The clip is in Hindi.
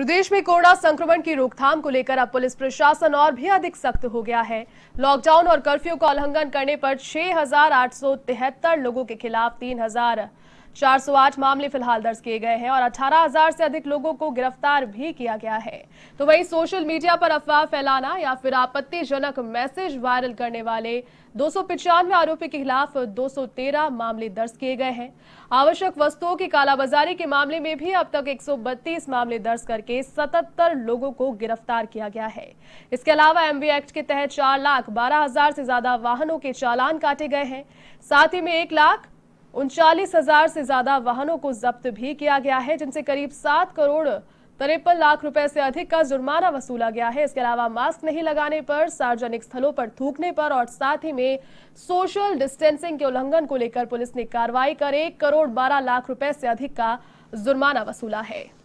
प्रदेश में कोरोना संक्रमण की रोकथाम को लेकर अब पुलिस प्रशासन और भी अधिक सख्त हो गया है लॉकडाउन और कर्फ्यू का उल्लंघन करने पर छह लोगों के खिलाफ तीन 408 मामले फिलहाल दर्ज किए गए हैं और 18,000 से अधिक लोगों को गिरफ्तार भी किया गया है तो वहीं सोशल मीडिया पर अफवाह फैलाना या फिर आपत्तिजनक मैसेज वायरल करने वाले दो सौ आरोपी के खिलाफ 213 मामले दर्ज किए गए हैं आवश्यक वस्तुओं की कालाबाजारी के मामले में भी अब तक 132 मामले दर्ज करके 77 लोगों को गिरफ्तार किया गया है इसके अलावा एमवी एक्ट के तहत चार लाख बारह हजार से ज्यादा वाहनों के चालान काटे गए हैं साथ ही में एक लाख उनचालीस हजार से ज्यादा वाहनों को जब्त भी किया गया है जिनसे करीब सात करोड़ तिरपन लाख रुपए से अधिक का जुर्माना वसूला गया है इसके अलावा मास्क नहीं लगाने पर सार्वजनिक स्थलों पर थूकने पर और साथ ही में सोशल डिस्टेंसिंग के उल्लंघन को लेकर पुलिस ने कार्रवाई कर एक करोड़ बारह लाख रुपए से अधिक का जुर्माना वसूला है